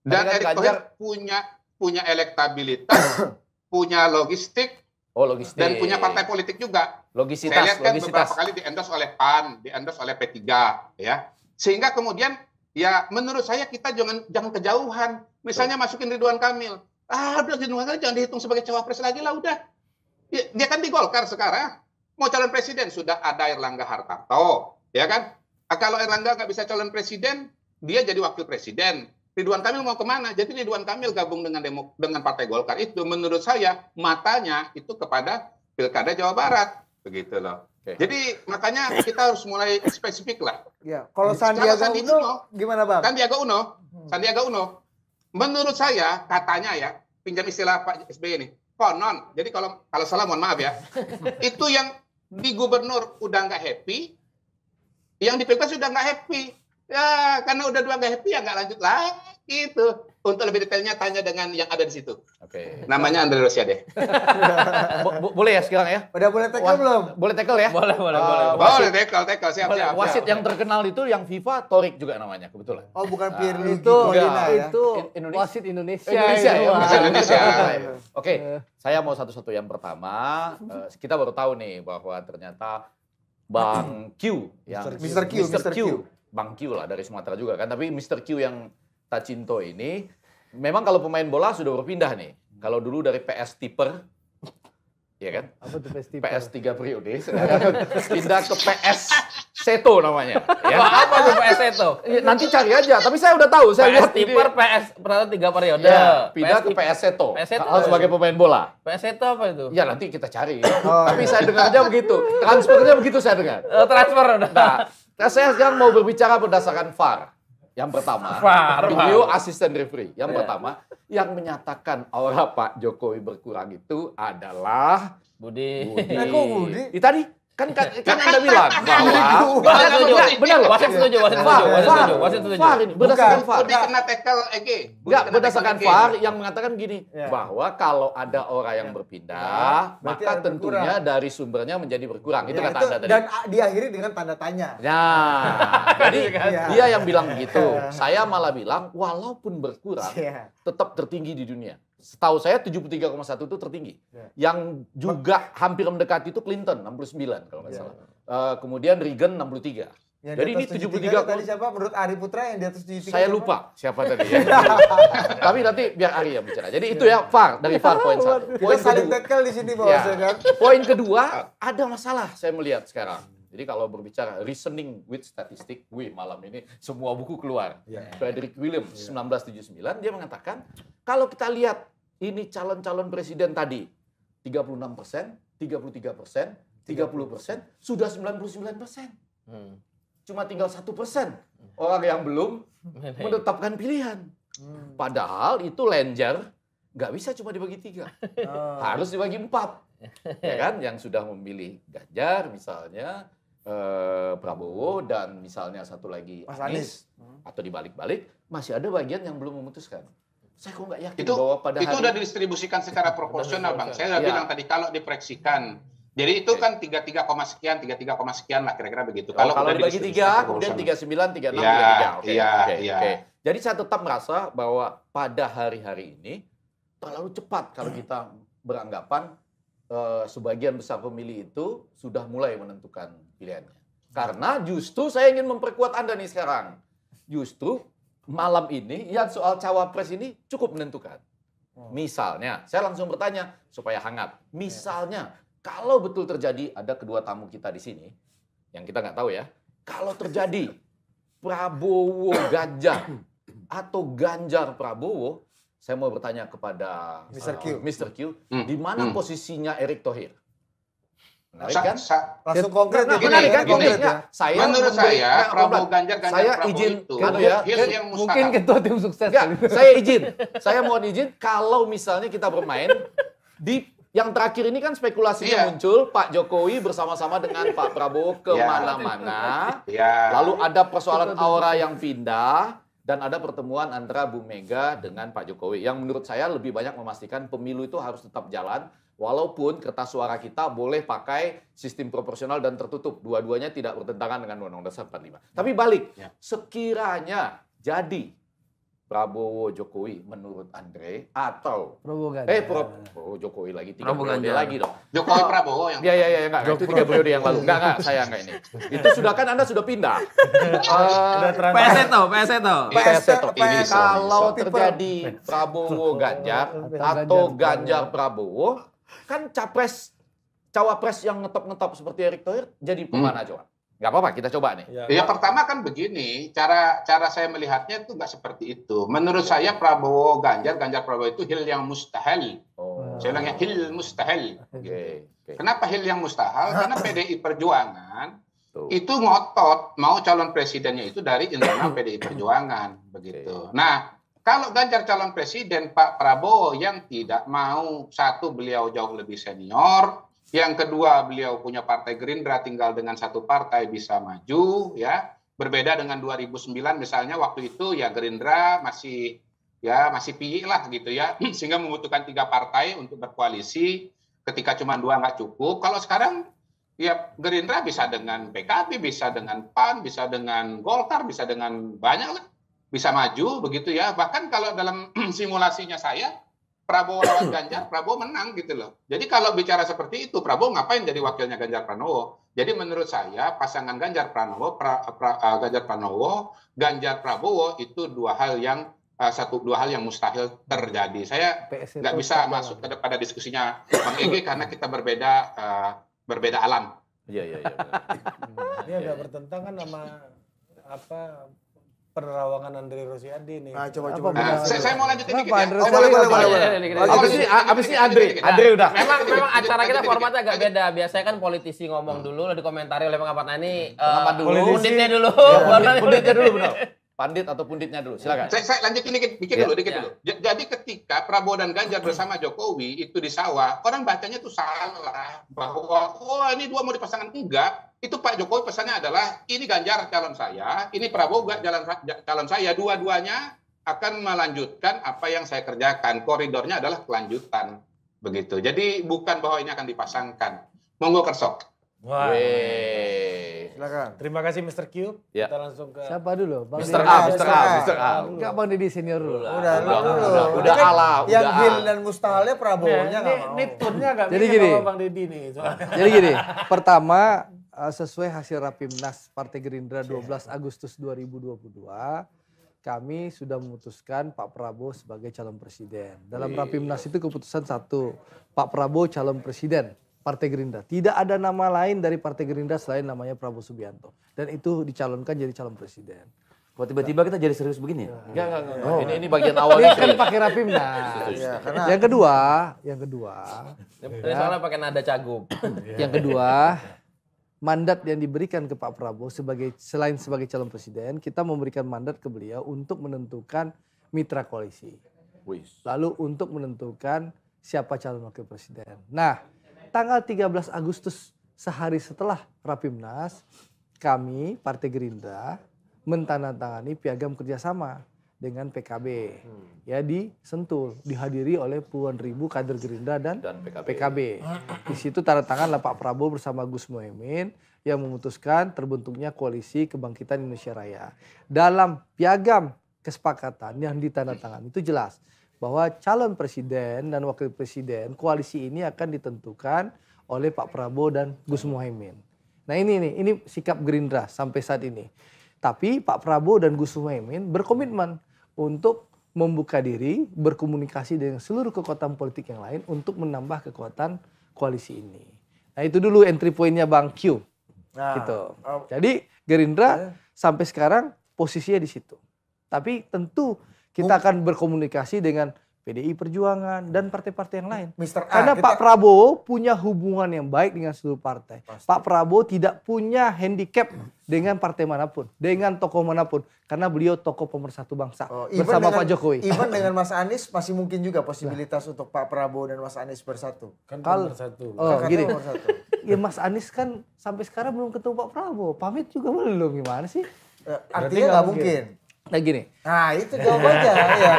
Dan kan Erick Thohir punya punya elektabilitas, punya logistik, oh, logistik, dan punya partai politik juga. Logisitas, Saya lihat kan logisitas. beberapa kali diendos oleh PAN, diendos oleh P3, ya. Sehingga kemudian ya menurut saya kita jangan jangan kejauhan. Misalnya Betul. masukin Ridwan Kamil. Ah, udah Ridwan Kamil jangan dihitung sebagai cawapres lagi lah udah. Dia, ya, dia kan di Golkar sekarang. Mau calon presiden sudah ada Erlangga Hartarto, ya kan? Ah, kalau Erlangga nggak bisa calon presiden, dia jadi wakil presiden. Ridwan Kamil mau kemana? Jadi Ridwan Kamil gabung dengan demo, dengan Partai Golkar itu menurut saya matanya itu kepada Pilkada Jawa Barat begitu loh. Okay. Jadi makanya kita harus mulai spesifik lah. Ya, kalau hmm. Sandiaga, Sandiaga Uno, gimana bang? Sandiaga Uno, hmm. Sandiaga Uno, menurut saya katanya ya pinjam istilah Pak SBY ini konon. Jadi kalau kalau salah mohon maaf ya. itu yang di gubernur udah nggak happy, yang di pilkada sudah nggak happy. Ya, karena udah dua nggak happy ya nggak lanjut lagi itu. Untuk lebih detailnya tanya dengan yang ada di situ. Oke. Okay. Namanya Andre Rosia deh. boleh ya sekarang ya? Udah boleh tackle belum? Boleh tackle ya? Boleh, boleh, uh, boleh. Ah, boleh tackle, tackle siap, boleh. siap. Wasit siap. yang terkenal itu yang FIFA Torik juga namanya kebetulan. Oh, bukan ah, Pirlo itu. ya? Itu Indonesia. wasit Indonesia. Indonesia. Ya. Indonesia. Indonesia. Oke, okay. saya mau satu-satu yang pertama. Uh, kita baru tahu nih bahwa ternyata Bang Q yang Mr. Q, Mr. Q, Mr. Q Bang Q lah dari Sumatera juga kan. Tapi Mr. Q yang Tacinto ini, memang kalau pemain bola sudah berpindah nih. Kalau dulu dari PS Tipper, ya kan? Apa itu PS Tipper? PS 3 periode, pindah ke PS Seto namanya. Ya. Apa tuh PS Seto? Nanti cari aja, tapi saya udah tahu. Saya PS Tipper, ini. PS Pertama 3 periode. Ya, pindah PS ke PS Seto. PS Seto. Kalau sebagai pemain bola. PS Seto apa itu? Ya nanti kita cari. Oh. Tapi saya dengar aja begitu. Transfernya begitu saya dengar. Transfer. Nah, Nah, saya sekarang mau berbicara berdasarkan VAR. Yang pertama, VAR, video asisten referee. Yang yeah. pertama, yang menyatakan aura Pak Jokowi berkurang itu adalah Budi. Budi. Eh, kok Budi? di tadi Kan, kan kan Anda bilang bahwa Benar loh. Wasit setuju, wasit setuju, wasit setuju, wasit setuju. VAR ini berdasarkan VAR. kena tackle EG. Enggak, berdasarkan VAR yang mengatakan gini, bahwa kalau ada orang yang berpindah, maka tentunya dari sumbernya menjadi berkurang. Itu kata Anda tadi. Dan diakhiri dengan tanda tanya. Nah, jadi dia yang bilang begitu. Saya malah bilang walaupun berkurang, tetap tertinggi di dunia setahu saya 73,1 itu tertinggi. Yeah. Yang juga hampir mendekati itu Clinton 69 kalau nggak yeah. salah. Uh, kemudian Reagan 63. Yang Jadi ini 73 tadi siapa menurut Ari Putra yang di atas 73? Saya lupa siapa tadi ya. Tapi nanti biar Ari yang bicara. Jadi itu ya far dari far point satu. Poin saling tekel di sini bahwa ya. kan. Poin kedua ada masalah saya melihat sekarang. Jadi kalau berbicara reasoning with statistic, wih malam ini semua buku keluar. Yeah. Frederick Williams yeah. Ya. 1979 dia mengatakan kalau kita lihat ini calon-calon presiden tadi 36 persen, 33 persen, 30 persen, sudah 99 persen. Hmm. Cuma tinggal satu persen orang yang belum ya? menetapkan pilihan. Hmm. Padahal itu lenjer nggak bisa cuma dibagi tiga, oh. harus dibagi empat, ya kan? Yang sudah memilih Ganjar misalnya, eh, Prabowo dan misalnya satu lagi Mas Anies, Anies. atau dibalik-balik masih ada bagian yang belum memutuskan. Saya kok nggak yakin itu, bahwa pada itu hari... sudah didistribusikan secara proporsional, Bang. Saya sudah ya. bilang tadi kalau diproyeksikan. Jadi itu kan 33, sekian, 33, sekian lah kira-kira begitu. Oh, kalau kalau dibagi 3, kemudian 39, 36, ya, 33. Oke, okay. ya, Okay. Ya. Okay. Jadi saya tetap merasa bahwa pada hari-hari ini terlalu cepat kalau hmm. kita beranggapan uh, sebagian besar pemilih itu sudah mulai menentukan pilihannya. Karena justru saya ingin memperkuat Anda nih sekarang. Justru malam ini yang soal cawapres ini cukup menentukan. Oh. Misalnya, saya langsung bertanya supaya hangat. Misalnya, kalau betul terjadi ada kedua tamu kita di sini, yang kita nggak tahu ya, kalau terjadi Prabowo Ganjar atau Ganjar Prabowo, saya mau bertanya kepada Mr. Q, eh, Mr. Q, hmm. di mana hmm. posisinya Erick Thohir? Menarik kan? Sa, Langsung konkret nah, ya. kan konkret ya. ya? Saya menurut saya Prabowo Ganjar Ganjar saya Prabowo izin, itu kan, ya, yang Mungkin ketua tim sukses. Enggak, saya izin. saya mohon izin kalau misalnya kita bermain di yang terakhir ini kan spekulasinya yeah. muncul Pak Jokowi bersama-sama dengan Pak Prabowo kemana-mana. Iya. Yeah. Yeah. Lalu ada persoalan aura yang pindah dan ada pertemuan antara Bu Mega dengan Pak Jokowi yang menurut saya lebih banyak memastikan pemilu itu harus tetap jalan Walaupun kertas suara kita boleh pakai sistem proporsional dan tertutup. Dua-duanya tidak bertentangan dengan Undang-Undang Dasar 45. Ya. Tapi balik, ya. sekiranya jadi Prabowo Jokowi menurut Andre atau Prabowo Ganjar. Eh prabowo oh, Jokowi lagi tiga Prabowo periode lagi dong. Jokowi Prabowo yang Iya iya iya enggak itu tiga periode yang lalu. Enggak enggak saya enggak ini. Itu sudah kan Anda sudah pindah. PS itu, PS itu. PS itu. Kalau terjadi Prabowo Ganjar atau Ganjar Prabowo Kan capres cawapres yang ngetop-ngetop seperti Erick Thohir jadi hmm. pemana hmm. coba? Gak apa-apa, kita coba nih. Ya, ya pertama kan begini, cara cara saya melihatnya itu nggak seperti itu. Menurut saya Prabowo Ganjar, Ganjar Prabowo itu hil yang mustahil. Oh. Saya bilangnya hil mustahil. Okay. Okay. Kenapa hil yang mustahil? Karena PDI Perjuangan Tuh. itu ngotot mau calon presidennya itu dari internal PDI Perjuangan begitu. Nah, kalau Ganjar calon presiden, Pak Prabowo yang tidak mau, satu beliau jauh lebih senior, yang kedua beliau punya partai Gerindra tinggal dengan satu partai bisa maju, ya. Berbeda dengan 2009 misalnya waktu itu ya Gerindra masih ya masih pi lah gitu ya, sehingga membutuhkan tiga partai untuk berkoalisi. Ketika cuma dua nggak cukup. Kalau sekarang ya Gerindra bisa dengan PKB, bisa dengan PAN, bisa dengan Golkar, bisa dengan banyak lah bisa maju begitu ya. Bahkan kalau dalam simulasinya saya Prabowo lawan Ganjar, Prabowo menang gitu loh. Jadi kalau bicara seperti itu, Prabowo ngapain jadi wakilnya Ganjar Pranowo? Jadi menurut saya pasangan Ganjar Pranowo, pra, pra, uh, Ganjar Pranowo, Ganjar Prabowo itu dua hal yang uh, satu dua hal yang mustahil terjadi. Saya nggak bisa masuk ke pada diskusinya Bang Ege karena kita berbeda uh, berbeda alam. Iya iya iya. ini agak bertentangan sama apa penerawangan Andre Rosiade nih. Nah, coba coba. Nah, saya, saya mau lanjutin dikit ya. Oh, boleh boleh boleh. Abis ini habis ini Andre, Andre udah. Memang memang acara kita formatnya agak beda. Biasanya kan politisi ngomong hmm. dulu lalu dikomentari oleh pengamat. ini pengamat eh, dulu, unditnya dulu. Iya, unditnya dulu benar. Pandit atau punditnya dulu, silakan. Saya, saya lanjutin dikit, dikit ya, dulu, dikit ya. dulu. Jadi ketika Prabowo dan Ganjar bersama Jokowi itu di sawah, orang bacanya itu salah bahwa oh ini dua mau dipasangkan enggak. Itu Pak Jokowi pesannya adalah ini Ganjar calon saya, ini Prabowo enggak calon calon saya, dua-duanya akan melanjutkan apa yang saya kerjakan. Koridornya adalah kelanjutan. Begitu. Jadi bukan bahwa ini akan dipasangkan. Monggo kersok. Wow silakan. Terima kasih Mr. Q. Ya. Kita langsung ke Siapa dulu? Bang Mr. A, Mr. A, Mr. A. Enggak Bang Deddy senior dulu. Udah, udah, udah. Udah, udah ala, udah Yang Gil dan Mustahalnya Prabowo-nya enggak mau. Ini tunnya enggak Jadi gini. Bang Didi nih. Jadi gini, pertama eh, sesuai hasil Rapimnas Partai Gerindra 12 Agustus 2022 kami sudah memutuskan Pak Prabowo sebagai calon presiden. Dalam Rapimnas itu keputusan satu, Pak Prabowo calon presiden. Partai Gerindra. Tidak ada nama lain dari Partai Gerindra selain namanya Prabowo Subianto. Dan itu dicalonkan jadi calon presiden. Kok tiba-tiba kita jadi serius begini ya? Enggak, enggak, enggak. Oh. Ini, ini bagian awal. Ini kan pakai nah. ya, Yang kedua, yang kedua. ya. Soalnya pakai nada cagup. Iya. yang kedua, mandat yang diberikan ke Pak Prabowo sebagai selain sebagai calon presiden, kita memberikan mandat ke beliau untuk menentukan mitra koalisi. Lalu untuk menentukan siapa calon wakil presiden. Nah, tanggal 13 Agustus sehari setelah Rapimnas, kami Partai Gerindra mentandatangani piagam kerjasama dengan PKB hmm. ya di Sentul dihadiri oleh puluhan ribu kader Gerindra dan, dan PKB. PKB. Di situ tanda tanganlah Pak Prabowo bersama Gus Mohaimin yang memutuskan terbentuknya koalisi Kebangkitan Indonesia Raya. Dalam piagam kesepakatan yang ditandatangani itu jelas bahwa calon presiden dan wakil presiden koalisi ini akan ditentukan oleh Pak Prabowo dan Gus Muhaymin. Nah ini nih, ini sikap Gerindra sampai saat ini. Tapi Pak Prabowo dan Gus Muhaymin berkomitmen untuk membuka diri, berkomunikasi dengan seluruh kekuatan politik yang lain untuk menambah kekuatan koalisi ini. Nah itu dulu entry pointnya Bang Q. Nah, gitu. Uh, Jadi Gerindra ya. sampai sekarang posisinya di situ. Tapi tentu kita akan berkomunikasi dengan PDI Perjuangan dan partai-partai yang lain. Mister A, Karena kita... Pak Prabowo punya hubungan yang baik dengan seluruh partai. Pasti. Pak Prabowo tidak punya handicap dengan partai manapun, dengan tokoh manapun. Karena beliau tokoh pemersatu bangsa oh, bersama dengan, Pak Jokowi. Even dengan Mas Anies masih mungkin juga posibilitas nah. untuk Pak Prabowo dan Mas Anies bersatu. Kan Kal bersatu. Oh, kan gini. Bersatu. ya Mas Anies kan sampai sekarang belum ketemu Pak Prabowo. Pamit juga belum gimana sih? Eh, artinya nggak mungkin. mungkin. Nah gini. Nah itu jawabannya. ya.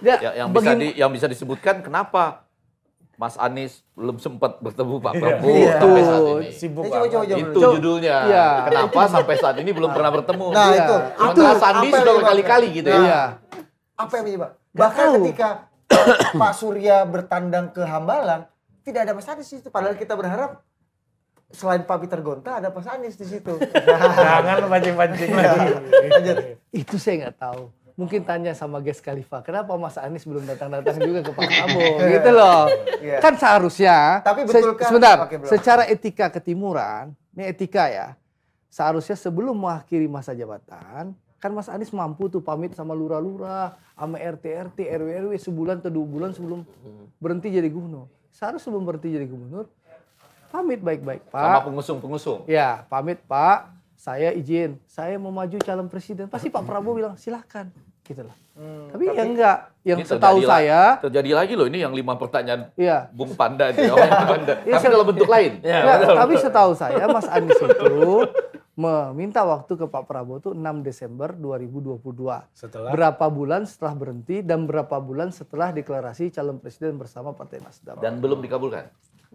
ya. Yang, yang, bisa di, yang bisa disebutkan kenapa Mas Anies belum sempat bertemu Pak iya. Prabowo iya. sampai saat ini. Sibuk eh, coba, coba, coba, itu judulnya. Iya. Kenapa sampai saat ini belum pernah bertemu? Nah iya. itu. Sementara itu, Sandi sudah berkali-kali gitu ya. nah, ya. Apa yang menyebab? Bahkan tahu. ketika Pak Surya bertandang ke Hambalang, tidak ada Mas Anies itu. Padahal kita berharap selain Pak Peter Gonta ada Pak Anies di situ. Jangan pancing-pancing iya. lagi. Itu saya nggak tahu. Mungkin tanya sama Gas Khalifa, kenapa Mas Anies belum datang-datang juga ke Pak Prabowo gitu loh. Iya. Kan seharusnya, Tapi betul kan, sebentar, secara etika ketimuran, ini etika ya, seharusnya sebelum mengakhiri masa jabatan, kan Mas Anies mampu tuh pamit sama lurah-lurah, sama RT-RT, RW-RW sebulan atau dua bulan sebelum hmm. berhenti jadi gubernur. Seharusnya sebelum berhenti jadi gubernur, Pamit baik-baik, Pak. Sama pengusung-pengusung. Ya, pamit, Pak. Saya izin, saya mau maju calon presiden. Pasti Pak Prabowo bilang, silahkan. Gitu lah. Hmm, tapi, tapi ya enggak. Yang setahu saya. Terjadi lagi loh ini yang lima pertanyaan iya. Bung Panda. Itu, Panda. Ya, tapi kalau bentuk lain. Ya, ya, betul, tapi setahu saya Mas Anies itu meminta waktu ke Pak Prabowo itu 6 Desember 2022. Setelah? Berapa bulan setelah berhenti dan berapa bulan setelah deklarasi calon presiden bersama Partai Nasdem. Dan belum dikabulkan?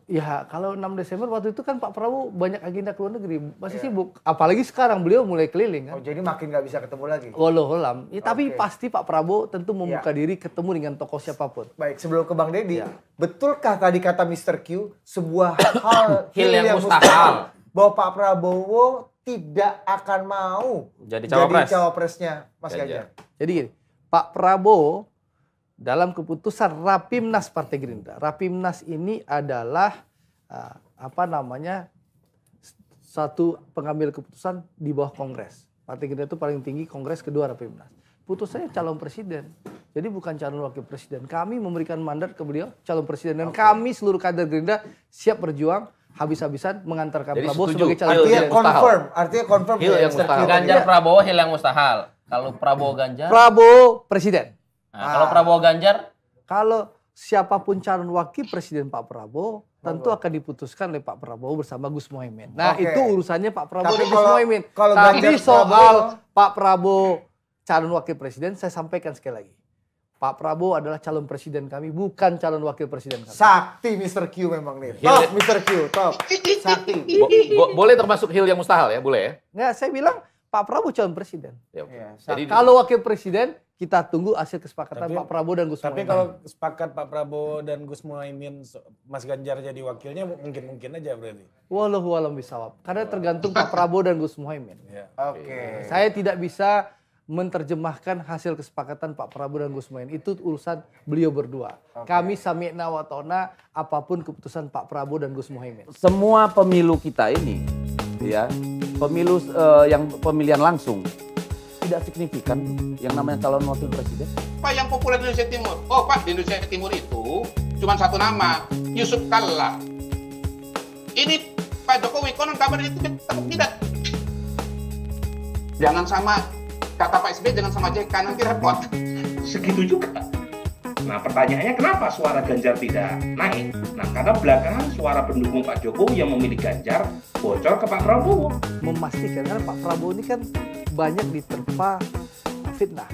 Ya, kalau 6 Desember waktu itu kan Pak Prabowo banyak agenda ke luar negeri, masih yeah. sibuk. Apalagi sekarang beliau mulai keliling kan. Oh, jadi makin nggak bisa ketemu lagi. Walau olam. Ya, okay. tapi pasti Pak Prabowo tentu iya. membuka yeah. diri ketemu dengan tokoh siapapun. Baik, sebelum ke Bang Deddy, yeah. betulkah tadi kata Mr. Q sebuah hal hil yang, yang mustahil bahwa Pak Prabowo tidak akan mau jadi cawapres. Jadi cawapresnya Mas iya, iya. Ganjar. Jadi gini, Pak Prabowo dalam keputusan Rapimnas Partai Gerindra. Rapimnas ini adalah eh, apa namanya satu pengambil keputusan di bawah Kongres. Partai Gerindra itu paling tinggi Kongres kedua Rapimnas. Putusannya calon presiden. Jadi bukan calon wakil presiden. Kami memberikan mandat ke beliau calon presiden dan okay. kami seluruh kader Gerindra siap berjuang habis-habisan mengantarkan Jadi Prabowo setuju. sebagai calon presiden. artinya Confirm, artinya confirm. Iya, iya. Iya. Ganjar Prabowo hilang mustahil. Kalau Prabowo Ganjar Prabowo presiden. Nah, Kalau Prabowo ah. Ganjar? Kalau siapapun calon wakil presiden Pak Prabowo, tentu akan diputuskan oleh Pak Prabowo bersama Gus Mohaimin. Nah Oke. itu urusannya Pak Prabowo dan Gus Mohaimin. Kalau Tapi soal Pak Prabowo calon wakil presiden, saya sampaikan sekali lagi. Pak Prabowo adalah calon presiden kami, bukan calon wakil presiden kami. Sakti Mr. Q memang nih. Top Mr. Q, top. Sakti. Bo bo boleh termasuk Hill yang mustahil ya, boleh ya? Nggak, saya bilang Pak Prabowo calon presiden. Ya, ya, jadi kalau wakil presiden kita tunggu hasil kesepakatan tapi, Pak Prabowo dan Gus Muhaimin. Tapi kalau sepakat Pak Prabowo dan Gus Muhaimin Mas Ganjar jadi wakilnya mungkin-mungkin aja berarti. Wallahu alam bisawab. Karena tergantung Pak Prabowo dan Gus Muhaimin. Ya. Oke. Okay. Saya tidak bisa menerjemahkan hasil kesepakatan Pak Prabowo dan Gus Muhaimin. Itu urusan beliau berdua. Okay. Kami sami'na wa ta'na apapun keputusan Pak Prabowo dan Gus Muhaimin. Semua pemilu kita ini ya pemilu uh, yang pemilihan langsung tidak signifikan yang namanya calon wakil presiden? Pak yang populer di Indonesia Timur? Oh Pak, di Indonesia Timur itu cuma satu nama, Yusuf Kalla. Ini Pak Jokowi konon kabar itu tidak. Jangan sama kata Pak SBY jangan sama JK nanti repot. Segitu juga. Nah pertanyaannya kenapa suara Ganjar tidak naik? Nah karena belakangan suara pendukung Pak Jokowi yang memilih Ganjar bocor ke Pak Prabowo. Memastikan karena Pak Prabowo ini kan banyak diterpa fitnah.